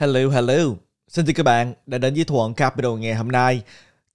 Hello, hello. Xin chào các bạn đã đến với Thuận Capital ngày hôm nay.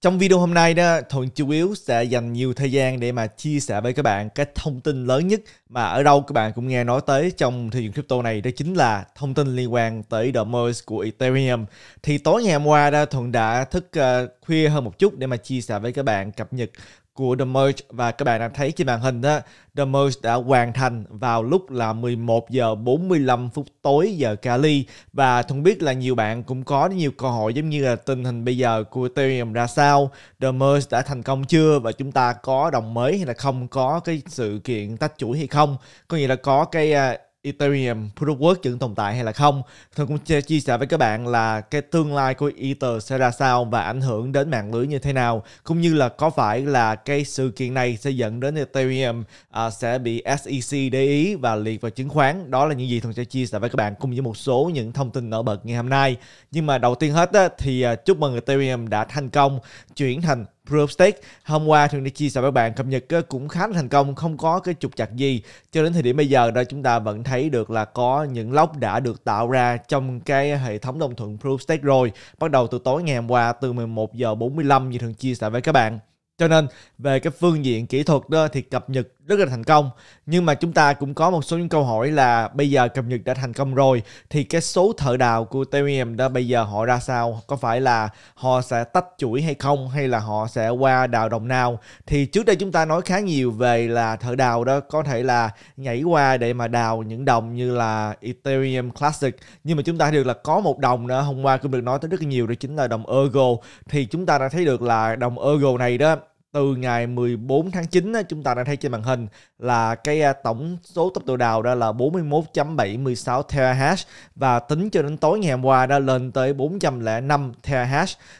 Trong video hôm nay đó, Thuận chủ yếu sẽ dành nhiều thời gian để mà chia sẻ với các bạn cái thông tin lớn nhất mà ở đâu các bạn cũng nghe nói tới trong thị trường crypto này đó chính là thông tin liên quan tới the merge của Ethereum. Thì tối ngày hôm qua đó, Thuận đã thức ờ, khuya hơn một chút để mà chia sẻ với các bạn cập nhật của The Merge và các bạn đang thấy trên màn hình đó, The Merge đã hoàn thành vào lúc là 11 giờ 45 phút tối giờ Cali và không biết là nhiều bạn cũng có nhiều câu hỏi giống như là tình hình bây giờ của Ethereum ra sao, The Merge đã thành công chưa và chúng ta có đồng mới hay là không có cái sự kiện tách chuỗi hay không, có nghĩa là có cái à, Ethereum Proof of Work vẫn tồn tại hay là không. Tôi cũng chia sẻ với các bạn là cái tương lai của Ether sẽ ra sao và ảnh hưởng đến mạng lưới như thế nào, cũng như là có phải là cái sự kiện này sẽ dẫn đến Ethereum à, sẽ bị SEC để ý và liệt vào chứng khoán. Đó là những gì tôi sẽ chia sẻ với các bạn cùng với một số những thông tin nổi bật ngày hôm nay. Nhưng mà đầu tiên hết á, thì à, chúc mừng Ethereum đã thành công chuyển thành Proof Stake hôm qua thường đi chia sẻ với bạn cập nhật cũng khá là thành công không có cái trục chặt gì cho đến thời điểm bây giờ đó chúng ta vẫn thấy được là có những lốc đã được tạo ra trong cái hệ thống đồng thuận Proof Stake rồi bắt đầu từ tối ngày hôm qua từ 11 giờ 45 như thường chia sẻ với các bạn cho nên về cái phương diện kỹ thuật đó thì cập nhật rất là thành công. Nhưng mà chúng ta cũng có một số những câu hỏi là bây giờ cập nhật đã thành công rồi thì cái số thợ đào của Ethereum đó bây giờ họ ra sao? Có phải là họ sẽ tách chuỗi hay không hay là họ sẽ qua đào đồng nào? Thì trước đây chúng ta nói khá nhiều về là thợ đào đó có thể là nhảy qua để mà đào những đồng như là Ethereum Classic nhưng mà chúng ta được là có một đồng nữa hôm qua cũng được nói tới rất nhiều đó chính là đồng Ergo thì chúng ta đã thấy được là đồng Ergo này đó từ ngày 14 tháng 9 chúng ta đang thấy trên màn hình là cái à, tổng số tốc độ đào đó là 41.76 TH và tính cho đến tối ngày hôm qua đã lên tới 405 TH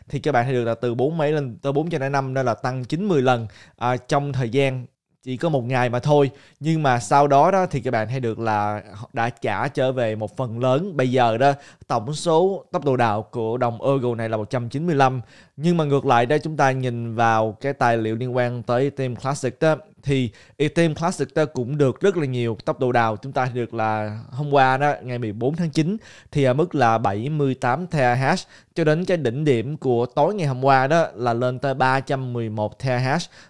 thì các bạn thấy được là từ 4 mấy lên tới 405 đó là tăng 90 lần à, trong thời gian chỉ có một ngày mà thôi nhưng mà sau đó đó thì các bạn thấy được là đã trả trở về một phần lớn bây giờ đó tổng số tốc độ đào của đồng Ergo này là 195 nhưng mà ngược lại đây chúng ta nhìn vào cái tài liệu liên quan tới Ethereum Classic đó thì Ethereum Classic đó cũng được rất là nhiều tốc độ đào chúng ta được là hôm qua đó ngày 14 tháng 9 thì ở mức là 78 TH cho đến cái đỉnh điểm của tối ngày hôm qua đó là lên tới 311 TH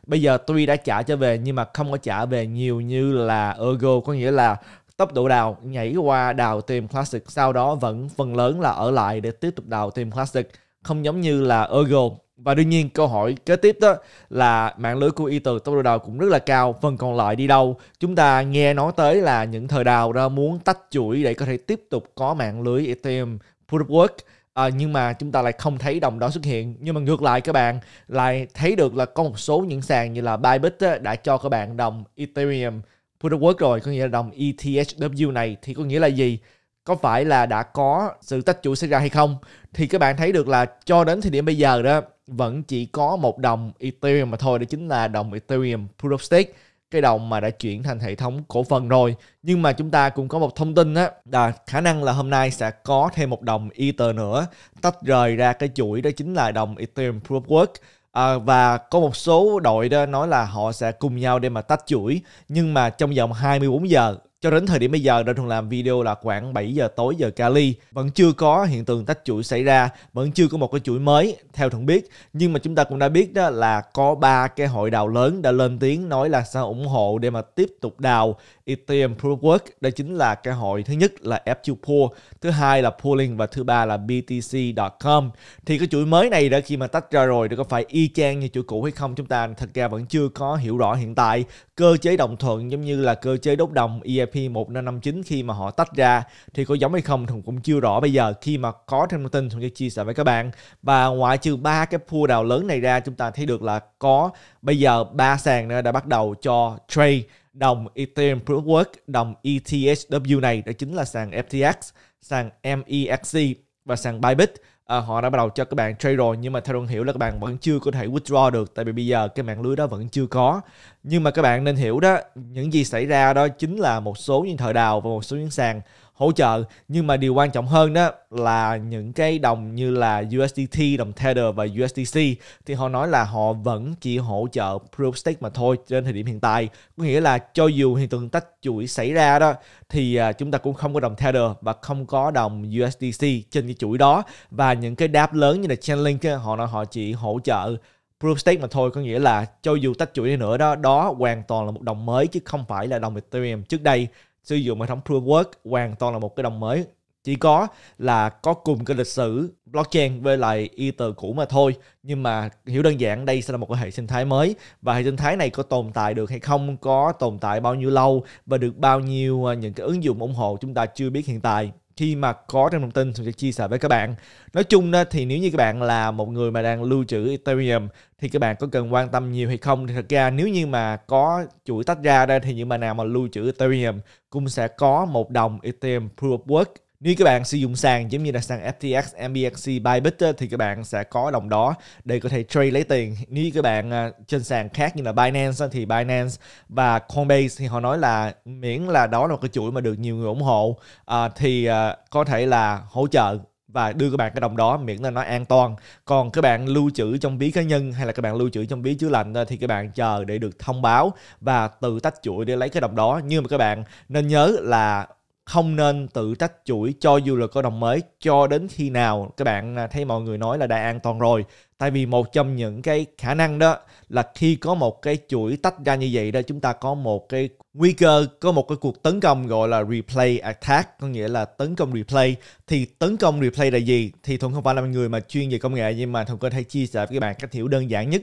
bây giờ tuy đã trả trở về nhưng mà không có trả về nhiều như là Ergo có nghĩa là tốc độ đào nhảy qua đào tìm Classic sau đó vẫn phần lớn là ở lại để tiếp tục đào tìm Classic không giống như là Ergo và đương nhiên câu hỏi kế tiếp đó là mạng lưới của y từ tốc độ đào cũng rất là cao phần còn lại đi đâu chúng ta nghe nói tới là những thời đào đó muốn tách chuỗi để có thể tiếp tục có mạng lưới ethereum proof of work à, nhưng mà chúng ta lại không thấy đồng đó xuất hiện nhưng mà ngược lại các bạn lại thấy được là có một số những sàn như là Bybit á, đã cho các bạn đồng ethereum proof of work rồi có nghĩa là đồng ETHW này thì có nghĩa là gì có phải là đã có sự tách chủ xảy ra hay không thì các bạn thấy được là cho đến thời điểm bây giờ đó vẫn chỉ có một đồng Ethereum mà thôi đó chính là đồng Ethereum Proof of Stake cái đồng mà đã chuyển thành hệ thống cổ phần rồi nhưng mà chúng ta cũng có một thông tin á là khả năng là hôm nay sẽ có thêm một đồng Ether nữa tách rời ra cái chuỗi đó chính là đồng Ethereum Proof of Work à, và có một số đội đó nói là họ sẽ cùng nhau để mà tách chuỗi nhưng mà trong vòng 24 giờ cho đến thời điểm bây giờ Đinh Thuận làm video là khoảng 7 giờ tối giờ Cali vẫn chưa có hiện tượng tách chuỗi xảy ra vẫn chưa có một cái chuỗi mới theo Thuận biết nhưng mà chúng ta cũng đã biết đó là có ba cái hội đào lớn đã lên tiếng nói là sẽ ủng hộ để mà tiếp tục đào Ethereum Proof Work đó chính là cái hội thứ nhất là FQ Pool thứ hai là Pooling và thứ ba là BTC.com thì cái chuỗi mới này đã khi mà tách ra rồi được có phải y chang như chuỗi cũ hay không chúng ta thật ra vẫn chưa có hiểu rõ hiện tại cơ chế đồng thuận giống như là cơ chế đốt đồng EM VFP1 năm 59 khi mà họ tách ra thì có giống hay không thì cũng chưa rõ bây giờ khi mà có thêm thông tin chúng tôi chia sẻ với các bạn và ngoại trừ ba cái pool đào lớn này ra chúng ta thấy được là có bây giờ ba sàn đã bắt đầu cho trade đồng Ethereum Proof Work, đồng ETHW này đó chính là sàn FTX, sàn MEXC và sàn Bybit à, họ đã bắt đầu cho các bạn trade rồi nhưng mà theo Luân hiểu là các bạn vẫn chưa có thể withdraw được tại vì bây giờ cái mạng lưới đó vẫn chưa có nhưng mà các bạn nên hiểu đó những gì xảy ra đó chính là một số những thời đào và một số những sàn hỗ trợ nhưng mà điều quan trọng hơn đó là những cái đồng như là USDT, đồng Tether và USDC thì họ nói là họ vẫn chỉ hỗ trợ Proof Stake mà thôi trên thời điểm hiện tại có nghĩa là cho dù hiện tượng tách chuỗi xảy ra đó thì à, chúng ta cũng không có đồng Tether và không có đồng USDC trên cái chuỗi đó và những cái đáp lớn như là Chainlink họ nói họ chỉ hỗ trợ proof stake mà thôi có nghĩa là cho dù tách chuỗi đi nữa đó đó hoàn toàn là một đồng mới chứ không phải là đồng Ethereum trước đây sử dụng hệ thống proof work hoàn toàn là một cái đồng mới chỉ có là có cùng cái lịch sử blockchain với lại ether cũ mà thôi nhưng mà hiểu đơn giản đây sẽ là một cái hệ sinh thái mới và hệ sinh thái này có tồn tại được hay không có tồn tại bao nhiêu lâu và được bao nhiêu à, những cái ứng dụng ủng hộ chúng ta chưa biết hiện tại khi mà có trong thông tin tôi sẽ chia sẻ với các bạn nói chung đó, thì nếu như các bạn là một người mà đang lưu trữ Ethereum thì các bạn có cần quan tâm nhiều hay không thì thật ra nếu như mà có chuỗi tách ra đây thì những bạn nào mà lưu trữ Ethereum cũng sẽ có một đồng Ethereum Proof of Work nếu các bạn sử dụng sàn giống như là sàn FTX, MBXC, Bybit thì các bạn sẽ có đồng đó để có thể trade lấy tiền. Nếu các bạn à, trên sàn khác như là Binance thì Binance và Coinbase thì họ nói là miễn là đó là một cái chuỗi mà được nhiều người ủng hộ à, thì à, có thể là hỗ trợ và đưa các bạn cái đồng đó miễn là nó an toàn còn các bạn lưu trữ trong ví cá nhân hay là các bạn lưu trữ trong ví chứa lạnh thì các bạn chờ để được thông báo và tự tách chuỗi để lấy cái đồng đó nhưng mà các bạn nên nhớ là không nên tự tách chuỗi cho dù là có đồng mới cho đến khi nào các bạn à, thấy mọi người nói là đã an toàn rồi tại vì một trong những cái khả năng đó là khi có một cái chuỗi tách ra như vậy đó chúng ta có một cái nguy cơ có một cái cuộc tấn công gọi là replay attack có nghĩa là tấn công replay thì tấn công replay là gì thì thuận không phải là người mà chuyên về công nghệ nhưng mà thuận có thể chia sẻ với các bạn cách hiểu đơn giản nhất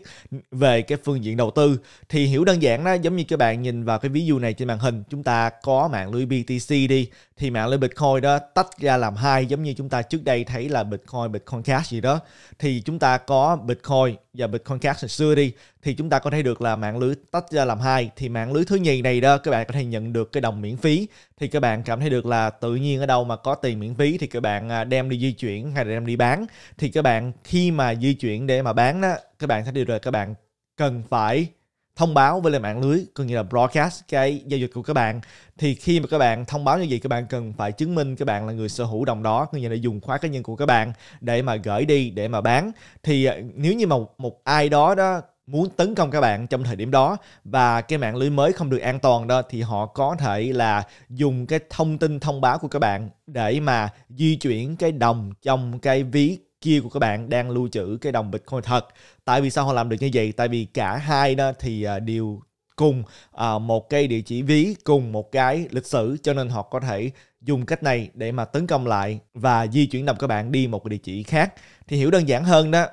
về cái phương diện đầu tư thì hiểu đơn giản đó giống như các bạn nhìn vào cái ví dụ này trên màn hình chúng ta có mạng lưới BTC đi thì mạng lưới Bitcoin đó tách ra làm hai giống như chúng ta trước đây thấy là Bitcoin Bitcoin Cash gì đó thì chúng ta có có Bitcoin và Bitcoin Cash ngày xưa đi thì chúng ta có thể được là mạng lưới tách ra làm hai thì mạng lưới thứ nhì này đó các bạn có thể nhận được cái đồng miễn phí thì các bạn cảm thấy được là tự nhiên ở đâu mà có tiền miễn phí thì các bạn à, đem đi di chuyển hay là đem đi bán thì các bạn khi mà di chuyển để mà bán đó các bạn sẽ được rồi các bạn cần phải thông báo với lại mạng lưới có nghĩa là broadcast cái giao dịch của các bạn thì khi mà các bạn thông báo như vậy các bạn cần phải chứng minh các bạn là người sở hữu đồng đó có nghĩa là dùng khóa cá nhân của các bạn để mà gửi đi để mà bán thì à, nếu như mà một ai đó đó muốn tấn công các bạn trong thời điểm đó và cái mạng lưới mới không được an toàn đó thì họ có thể là dùng cái thông tin thông báo của các bạn để mà di chuyển cái đồng trong cái ví kia của các bạn đang lưu trữ cái đồng Bitcoin thật. Tại vì sao họ làm được như vậy? Tại vì cả hai đó thì à, đều cùng à, một cái địa chỉ ví cùng một cái lịch sử cho nên họ có thể dùng cách này để mà tấn công lại và di chuyển đồng các bạn đi một cái địa chỉ khác thì hiểu đơn giản hơn đó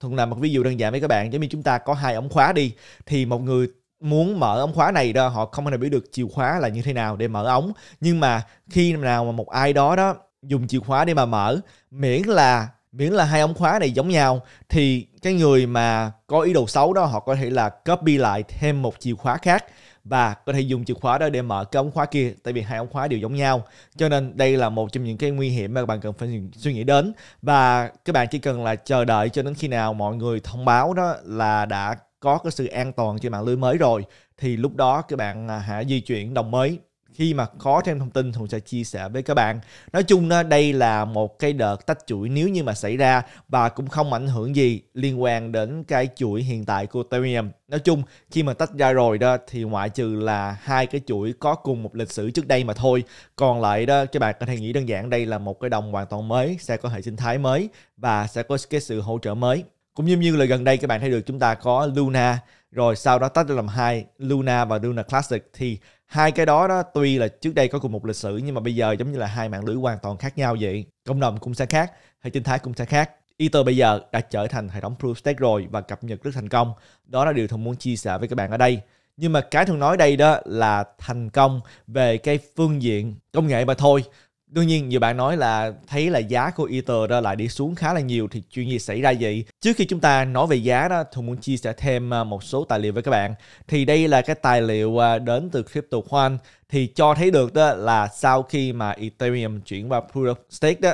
thuận làm một ví dụ đơn giản với các bạn giống như chúng ta có hai ống khóa đi thì một người muốn mở ống khóa này đó họ không thể biết được chìa khóa là như thế nào để mở ống nhưng mà khi nào mà một ai đó đó dùng chìa khóa để mà mở miễn là miễn là hai ống khóa này giống nhau thì cái người mà có ý đồ xấu đó họ có thể là copy lại thêm một chìa khóa khác và có thể dùng chìa khóa đó để mở cái ống khóa kia tại vì hai ống khóa đều giống nhau cho nên đây là một trong những cái nguy hiểm mà các bạn cần phải suy nghĩ đến và các bạn chỉ cần là chờ đợi cho đến khi nào mọi người thông báo đó là đã có cái sự an toàn trên mạng lưới mới rồi thì lúc đó các bạn à, hãy di chuyển đồng mới khi mà có thêm thông tin Hùng sẽ chia sẻ với các bạn. Nói chung đây là một cái đợt tách chuỗi nếu như mà xảy ra và cũng không ảnh hưởng gì liên quan đến cái chuỗi hiện tại của Ethereum. Nói chung khi mà tách ra rồi đó thì ngoại trừ là hai cái chuỗi có cùng một lịch sử trước đây mà thôi. Còn lại đó các bạn có thể nghĩ đơn giản đây là một cái đồng hoàn toàn mới, sẽ có hệ sinh thái mới và sẽ có cái sự hỗ trợ mới. Cũng như như là gần đây các bạn thấy được chúng ta có Luna rồi sau đó tách ra làm hai Luna và Luna Classic thì hai cái đó đó tuy là trước đây có cùng một lịch sử nhưng mà bây giờ giống như là hai mạng lưới hoàn toàn khác nhau vậy cộng đồng cũng sẽ khác hệ sinh thái cũng sẽ khác Ether bây giờ đã trở thành hệ thống Proof Stack rồi và cập nhật rất thành công. Đó là điều Thông muốn chia sẻ với các bạn ở đây. Nhưng mà cái thường nói đây đó là thành công về cái phương diện công nghệ mà thôi. Đương nhiên nhiều bạn nói là thấy là giá của Ether đó lại đi xuống khá là nhiều thì chuyện gì xảy ra vậy? Trước khi chúng ta nói về giá đó, Thùng muốn chia sẻ thêm à, một số tài liệu với các bạn. Thì đây là cái tài liệu à, đến từ Crypto One thì cho thấy được đó là sau khi mà Ethereum chuyển vào Proof of Stake đó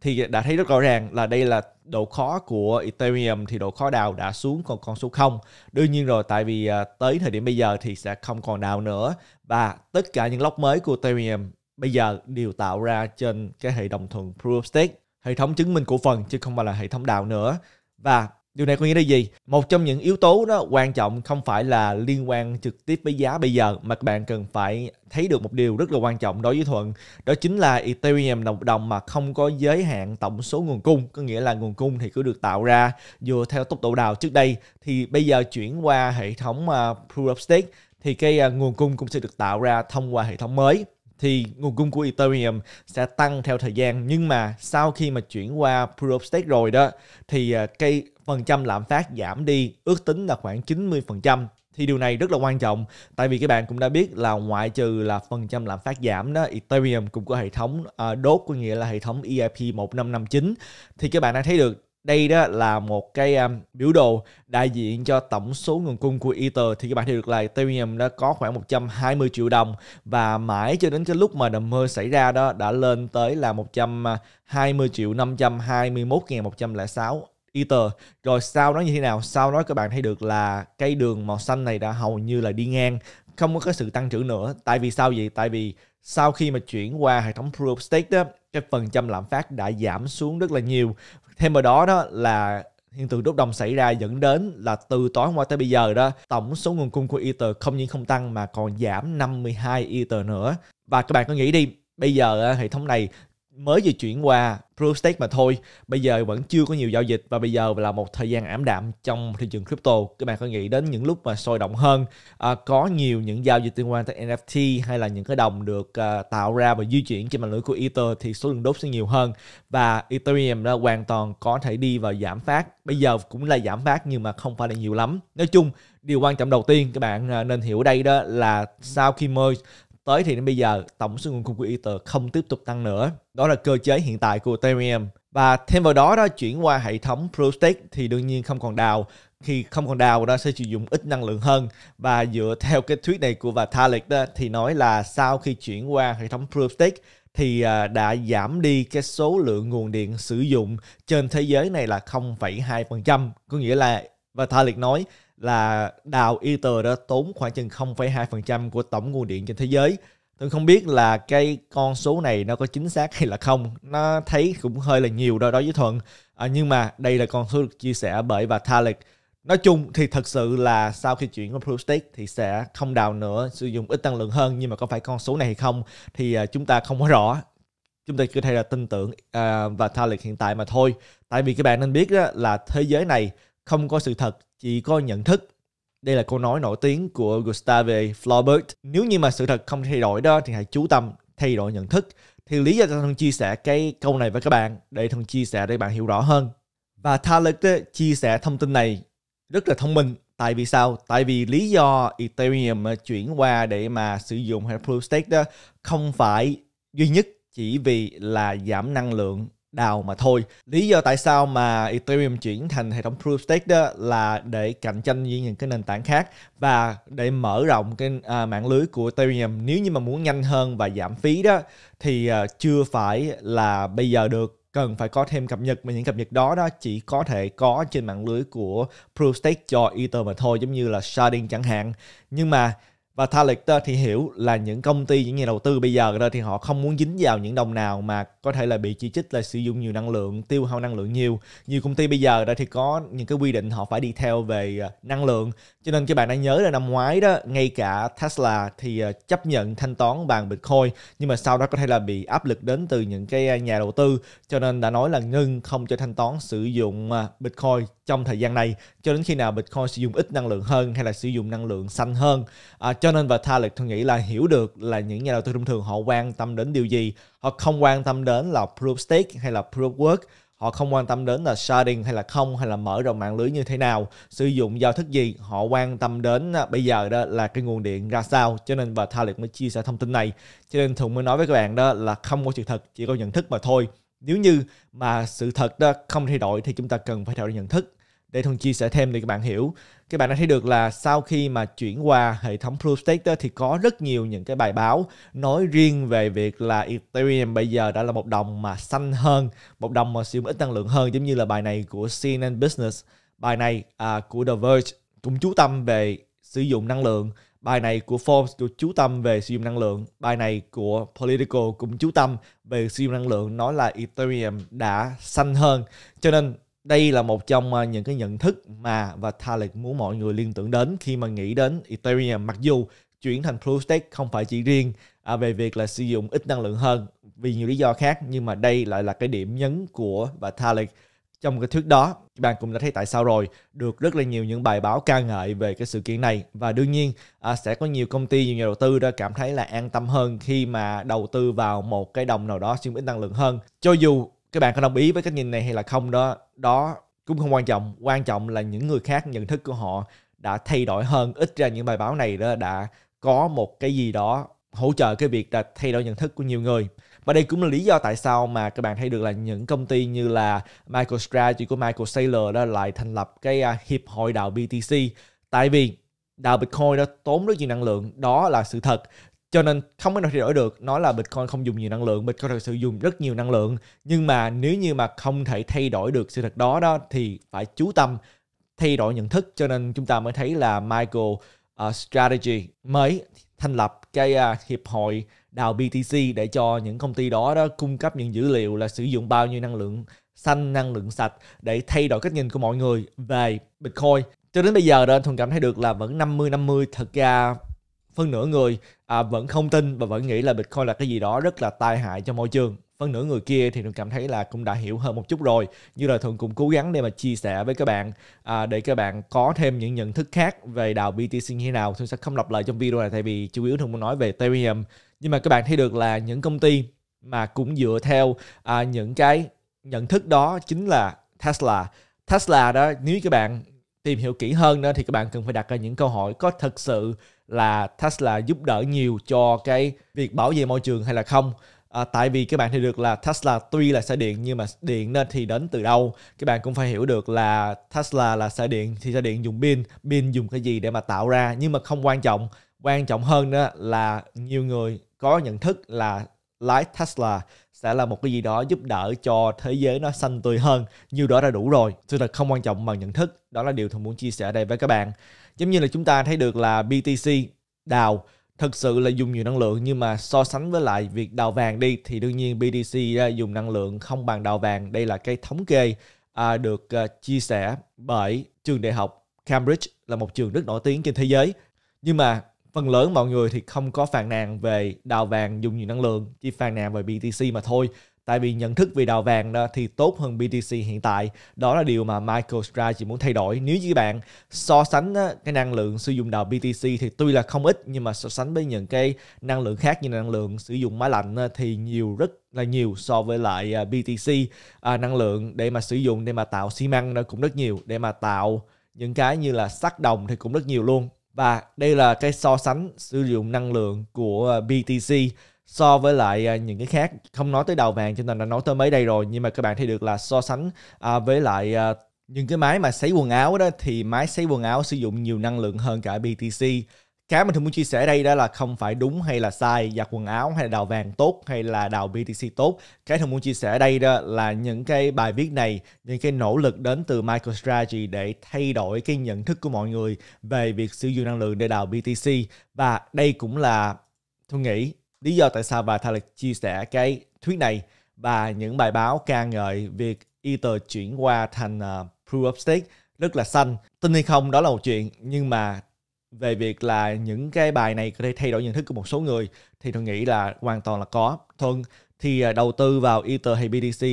thì đã thấy rất rõ ràng là đây là độ khó của Ethereum thì độ khó đào đã xuống còn con số 0. Đương nhiên rồi tại vì à, tới thời điểm bây giờ thì sẽ không còn đào nữa và tất cả những lốc mới của Ethereum bây giờ đều tạo ra trên cái hệ đồng thuận proof of stake hệ thống chứng minh cổ phần chứ không phải là hệ thống đạo nữa và điều này có nghĩa là gì một trong những yếu tố đó quan trọng không phải là liên quan trực tiếp với giá bây giờ mà các bạn cần phải thấy được một điều rất là quan trọng đối với thuận đó chính là ethereum là một đồng mà không có giới hạn tổng số nguồn cung có nghĩa là nguồn cung thì cứ được tạo ra dựa theo tốc độ đào trước đây thì bây giờ chuyển qua hệ thống uh, proof of stake thì cái uh, nguồn cung cũng sẽ được tạo ra thông qua hệ thống mới thì nguồn cung của Ethereum sẽ tăng theo thời gian nhưng mà sau khi mà chuyển qua Proof of Stake rồi đó thì à, cái phần trăm lạm phát giảm đi ước tính là khoảng 90% thì điều này rất là quan trọng tại vì các bạn cũng đã biết là ngoại trừ là phần trăm lạm phát giảm đó Ethereum cũng có hệ thống à, đốt có nghĩa là hệ thống EIP 1559 thì các bạn đã thấy được đây đó là một cái um, biểu đồ đại diện cho tổng số nguồn cung của Ether thì các bạn thấy được là Ethereum đã có khoảng 120 triệu đồng và mãi cho đến cái lúc mà đầm mơ xảy ra đó đã lên tới là 120 triệu 521 ngàn 106 Ether rồi sau đó như thế nào sau đó các bạn thấy được là cái đường màu xanh này đã hầu như là đi ngang không có cái sự tăng trưởng nữa tại vì sao vậy tại vì sau khi mà chuyển qua hệ thống Proof of Stake đó cái phần trăm lạm phát đã giảm xuống rất là nhiều thêm vào đó đó là hiện tượng đốt đồng xảy ra dẫn đến là từ tối hôm qua tới bây giờ đó tổng số nguồn cung của Ether không những không tăng mà còn giảm 52 Ether nữa và các bạn có nghĩ đi bây giờ hệ thống này mới vừa chuyển qua proof stake mà thôi bây giờ vẫn chưa có nhiều giao dịch và bây giờ là một thời gian ảm đạm trong thị trường crypto các bạn có nghĩ đến những lúc mà sôi động hơn à, có nhiều những giao dịch liên quan tới NFT hay là những cái đồng được à, tạo ra và di chuyển trên mạng lưới của Ether thì số lượng đốt sẽ nhiều hơn và Ethereum đó hoàn toàn có thể đi vào giảm phát bây giờ cũng là giảm phát nhưng mà không phải là nhiều lắm nói chung điều quan trọng đầu tiên các bạn à, nên hiểu đây đó là sau khi merge tới thì đến bây giờ tổng số nguồn cung của Ether không tiếp tục tăng nữa. Đó là cơ chế hiện tại của Ethereum. Và thêm vào đó đó chuyển qua hệ thống Proof thì đương nhiên không còn đào khi không còn đào nó sẽ sử dụng ít năng lượng hơn và dựa theo cái thuyết này của Vitalik đó thì nói là sau khi chuyển qua hệ thống Proof thì à, đã giảm đi cái số lượng nguồn điện sử dụng trên thế giới này là 0,2%. Có nghĩa là Vitalik nói là đào ether đã tốn khoảng chừng 0,2% của tổng nguồn điện trên thế giới. Tôi không biết là cái con số này nó có chính xác hay là không. Nó thấy cũng hơi là nhiều rồi đối với Thuận. À, nhưng mà đây là con số được chia sẻ bởi bà Thalik. Nói chung thì thật sự là sau khi chuyển qua Proof Stake thì sẽ không đào nữa, sử dụng ít năng lượng hơn. Nhưng mà có phải con số này hay không thì à, chúng ta không có rõ chúng ta cứ thể là tin tưởng uh, và Thalik hiện tại mà thôi. Tại vì các bạn nên biết đó là thế giới này không có sự thật, chỉ có nhận thức. Đây là câu nói nổi tiếng của Gustave Flaubert. Nếu như mà sự thật không thay đổi đó thì hãy chú tâm thay đổi nhận thức. Thì lý do Thân chia sẻ cái câu này với các bạn để Thân chia sẻ để bạn hiểu rõ hơn. Và Talek chia sẻ thông tin này rất là thông minh. Tại vì sao? Tại vì lý do Ethereum à, chuyển qua để mà sử dụng Proof of Stake đó không phải duy nhất chỉ vì là giảm năng lượng đào mà thôi. Lý do tại sao mà Ethereum chuyển thành hệ thống Proof Stake đó là để cạnh tranh với những cái nền tảng khác và để mở rộng cái à, mạng lưới của Ethereum. Nếu như mà muốn nhanh hơn và giảm phí đó thì à, chưa phải là bây giờ được cần phải có thêm cập nhật mà những cập nhật đó đó chỉ có thể có trên mạng lưới của Proof Stake cho Ether mà thôi giống như là sharding chẳng hạn. Nhưng mà và Talita thì hiểu là những công ty những nhà đầu tư bây giờ đó thì họ không muốn dính vào những đồng nào mà có thể là bị chỉ trích là sử dụng nhiều năng lượng tiêu hao năng lượng nhiều nhiều công ty bây giờ đó thì có những cái quy định họ phải đi theo về ờ, năng lượng cho nên các bạn đã nhớ là năm ngoái đó ngay cả Tesla thì ờ, chấp nhận thanh toán bằng Bitcoin nhưng mà sau đó có thể là bị áp lực đến từ những cái ờ, nhà đầu tư cho nên đã nói là ngưng không cho thanh toán sử dụng Bitcoin trong thời gian này cho đến khi nào Bitcoin sử dụng ít năng lượng hơn hay là sử dụng năng lượng xanh hơn à, cho nên và Vitalik tôi nghĩ là hiểu được là những nhà đầu tư thông thường họ quan tâm đến điều gì họ không quan tâm đến là proof stake hay là proof work họ không quan tâm đến là sharding hay là không hay là mở rộng mạng lưới như thế nào sử dụng giao thức gì họ quan tâm đến à, bây giờ đó là cái nguồn điện ra sao cho nên bà Thalik mới chia sẻ thông tin này cho nên Thùng mới nói với các bạn đó là không có sự thật chỉ có nhận thức mà thôi nếu như mà sự thật đó không thay đổi thì chúng ta cần phải thay đổi nhận thức để Thuần chia sẻ thêm để các bạn hiểu. Các bạn đã thấy được là sau khi mà chuyển qua hệ thống Proof Stake thì có rất nhiều những cái bài báo nói riêng về việc là Ethereum bây giờ đã là một đồng mà xanh hơn, một đồng mà sử dụng ít năng lượng hơn giống như là bài này của CNN Business, bài này à, của The Verge cũng chú tâm về sử dụng năng lượng bài này của Forbes cũng chú tâm về sử dụng năng lượng, bài này của Political cũng chú tâm về sử dụng năng lượng nói là Ethereum đã xanh hơn. Cho nên đây là một trong ờ, những cái nhận thức mà và Vitalik muốn mọi người liên tưởng đến khi mà nghĩ đến Ethereum mặc dù chuyển thành Proof Stake không phải chỉ riêng à, về việc là sử dụng ít năng lượng hơn vì nhiều lý do khác nhưng mà đây lại là cái điểm nhấn của và Vitalik trong cái thuyết đó bạn cũng đã thấy tại sao rồi được rất là nhiều những bài báo ca ngợi về cái sự kiện này và đương nhiên à, sẽ có nhiều công ty nhiều nhà đầu tư đã cảm thấy là an tâm hơn khi mà đầu tư vào một cái đồng nào đó sử dụng ít năng lượng hơn cho dù các bạn có đồng ý với cách nhìn này hay là không đó đó cũng không quan trọng quan trọng là những người khác nhận thức của họ đã thay đổi hơn ít ra những bài báo này đó đã có một cái gì đó hỗ trợ cái việc là thay đổi nhận thức của nhiều người và đây cũng là lý do tại sao mà các bạn thấy được là những công ty như là Michael MicroStrategy của Michael Saylor đó lại thành lập cái à, hiệp hội đạo BTC tại vì đạo Bitcoin đã tốn rất nhiều năng lượng đó là sự thật cho nên không có nào thay đổi được nó là bitcoin không dùng nhiều năng lượng bitcoin thực sự dùng rất nhiều năng lượng nhưng mà nếu như mà không thể thay đổi được sự thật đó đó thì phải chú tâm thay đổi nhận thức cho nên chúng ta mới thấy là Michael uh, Strategy mới thành lập cái uh, hiệp hội đào BTC để cho những công ty đó đó cung cấp những dữ liệu là sử dụng bao nhiêu năng lượng xanh năng lượng sạch để thay đổi cách nhìn của mọi người về Bitcoin cho đến bây giờ đó Thuần cảm thấy được là vẫn 50-50 thật ra phân nửa người à, vẫn không tin và vẫn nghĩ là Bitcoin là cái gì đó rất là tai hại cho môi trường phân nửa người kia thì tôi cảm thấy là cũng đã hiểu hơn một chút rồi như là thường cũng cố gắng để mà chia sẻ với các bạn à, để các bạn có thêm những nhận thức khác về đào BTC như thế nào tôi sẽ không lặp lại trong video này tại vì chủ yếu thường muốn nói về Ethereum nhưng mà các bạn thấy được là những công ty mà cũng dựa theo à, những cái nhận thức đó chính là Tesla Tesla đó nếu các bạn tìm hiểu kỹ hơn nữa thì các bạn cần phải đặt ra những câu hỏi có thật sự là Tesla giúp đỡ nhiều cho cái việc bảo vệ môi trường hay là không à, tại vì các bạn thì được là Tesla tuy là xe điện nhưng mà điện nên thì đến từ đâu các bạn cũng phải hiểu được là Tesla là xe điện thì xe điện dùng pin pin dùng cái gì để mà tạo ra nhưng mà không quan trọng quan trọng hơn đó là nhiều người có nhận thức là lái Tesla sẽ là một cái gì đó giúp đỡ cho thế giới nó xanh tươi hơn nhiều đó đã đủ rồi sự thật không quan trọng bằng nhận thức đó là điều tôi muốn chia sẻ đây với các bạn giống như là chúng ta thấy được là BTC đào thực sự là dùng nhiều năng lượng nhưng mà so sánh với lại việc đào vàng đi thì đương nhiên BTC dùng năng lượng không bằng đào vàng đây là cái thống kê à, được à, chia sẻ bởi trường đại học Cambridge là một trường rất nổi tiếng trên thế giới nhưng mà phần lớn mọi người thì không có phàn nàn về đào vàng dùng nhiều năng lượng chỉ phàn nàn về BTC mà thôi tại vì nhận thức về đào vàng đó thì tốt hơn BTC hiện tại đó là điều mà Michael chỉ muốn thay đổi nếu như các bạn so sánh cái năng lượng sử dụng đào BTC thì tuy là không ít nhưng mà so sánh với những cái năng lượng khác như năng lượng sử dụng máy lạnh thì nhiều rất là nhiều so với lại à, BTC à, năng lượng để mà sử dụng để mà tạo xi măng nó cũng rất nhiều để mà tạo những cái như là sắt đồng thì cũng rất nhiều luôn và đây là cái so sánh sử dụng năng lượng của ờ, BTC so với lại ờ, những cái khác không nói tới đầu vàng cho nên đã nói tới mấy đây rồi nhưng mà các bạn thấy được là so sánh à, với lại ờ, những cái máy mà sấy quần áo đó thì máy sấy quần áo sử dụng nhiều năng lượng hơn cả BTC cái mình thường muốn chia sẻ đây đó là không phải đúng hay là sai giặt quần áo hay là đào vàng tốt hay là đào BTC tốt cái thường muốn chia sẻ đây đó là những cái bài viết này những cái nỗ lực đến từ MicroStrategy để thay đổi cái nhận thức của mọi người về việc sử dụng năng lượng để đào BTC và đây cũng là tôi nghĩ lý do tại sao bà Thalik chia sẻ cái thuyết này và những bài báo ca ngợi việc Ether chuyển qua thành uh, Proof of Stake rất là xanh tin hay không đó là một chuyện nhưng mà về việc là những cái bài này có thể thay đổi nhận thức của một số người thì tôi nghĩ là hoàn toàn là có thuận thì à, đầu tư vào Ether hay BTC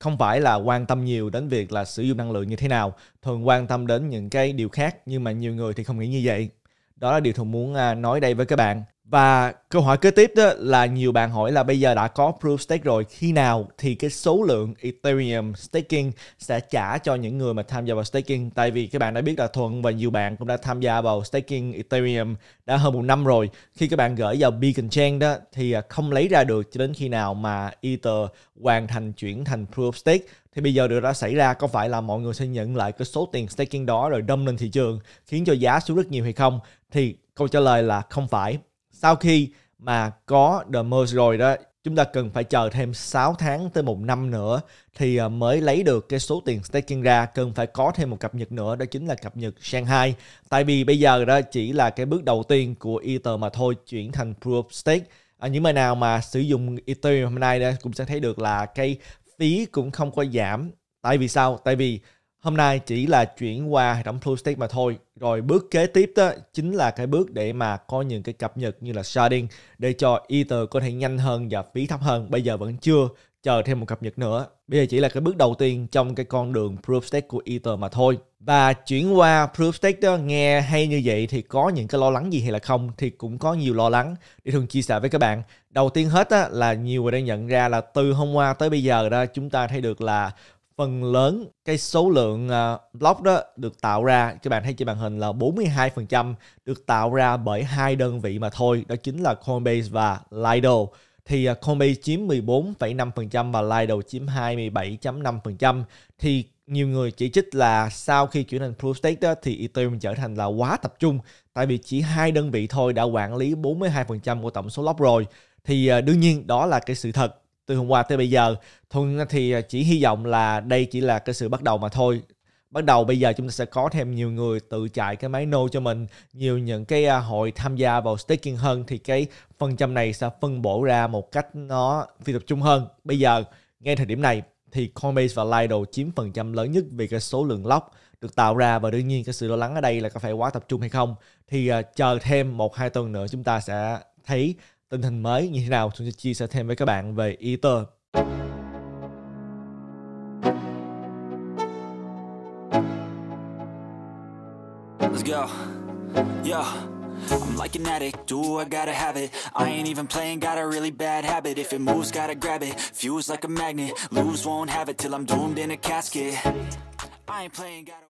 không phải là quan tâm nhiều đến việc là sử dụng năng lượng như thế nào thường quan tâm đến những cái điều khác nhưng mà nhiều người thì không nghĩ như vậy đó là điều thường muốn à, nói đây với các bạn và câu hỏi kế tiếp đó là nhiều bạn hỏi là bây giờ đã có Proof Stake rồi, khi nào thì cái số lượng Ethereum staking sẽ trả cho những người mà tham gia vào staking? Tại vì các bạn đã biết là Thuận và nhiều bạn cũng đã tham gia vào staking Ethereum đã hơn một năm rồi. Khi các bạn gửi vào Beacon Chain đó thì à, không lấy ra được cho đến khi nào mà Ether hoàn thành chuyển thành Proof Stake thì bây giờ điều đó xảy ra có phải là mọi người sẽ nhận lại cái số tiền staking đó rồi đâm lên thị trường khiến cho giá xuống rất nhiều hay không thì câu trả lời là không phải sau khi mà có The Merge rồi đó chúng ta cần phải chờ thêm 6 tháng tới một năm nữa thì ờ, mới lấy được cái số tiền staking ra cần phải có thêm một cập nhật nữa đó chính là cập nhật Shanghai tại vì bây giờ đó chỉ là cái bước đầu tiên của Ether mà thôi chuyển thành Proof of Stake à, những người nào mà sử dụng Ethereum hôm nay đó, cũng sẽ thấy được là cái phí cũng không có giảm tại vì sao tại vì Hôm nay chỉ là chuyển qua hệ thống Blue Stack mà thôi. Rồi bước kế tiếp đó chính là cái bước để mà có những cái cập nhật như là sharding để cho Ether có thể nhanh hơn và phí thấp hơn. Bây giờ vẫn chưa chờ thêm một cập nhật nữa. Bây giờ chỉ là cái bước đầu tiên trong cái con đường proof stake của Ether mà thôi. Và chuyển qua Proofstack đó, nghe hay như vậy thì có những cái lo lắng gì hay là không thì cũng có nhiều lo lắng để thường chia sẻ với các bạn. Đầu tiên hết á, là nhiều người đang nhận ra là từ hôm qua tới bây giờ đó chúng ta thấy được là phần lớn cái số lượng à, block đó được tạo ra các bạn thấy trên màn hình là 42% được tạo ra bởi hai đơn vị mà thôi đó chính là Coinbase và Lido thì à, Coinbase chiếm 14,5% và Lido chiếm 27,5%. thì nhiều người chỉ trích là sau khi chuyển thành Proof Stake đó, thì Ethereum trở thành là quá tập trung tại vì chỉ hai đơn vị thôi đã quản lý 42% của tổng số lock rồi thì à, đương nhiên đó là cái sự thật từ hôm qua tới bây giờ thuận thì à, chỉ hy vọng là đây chỉ là cái sự bắt đầu mà thôi bắt đầu bây giờ chúng ta sẽ có thêm nhiều người tự chạy cái máy nô cho mình nhiều những cái à, hội tham gia vào staking hơn thì cái phần trăm này sẽ phân bổ ra một cách nó phi tập trung hơn bây giờ ngay thời điểm này thì Coinbase và Lido chiếm phần trăm lớn nhất vì cái số lượng lock được tạo ra và đương nhiên cái sự lo lắng ở đây là có phải quá tập trung hay không thì à, chờ thêm một hai tuần nữa chúng ta sẽ thấy tình hình mới như thế nào chúng sẽ chia sẻ thêm với các bạn về Ether. Let's go. Yeah. I'm like an addict, do I gotta have it I ain't even playing, got a really bad habit If it moves, gotta grab it, fuse like a magnet Lose, won't have it till I'm doomed in a casket I ain't playing, gotta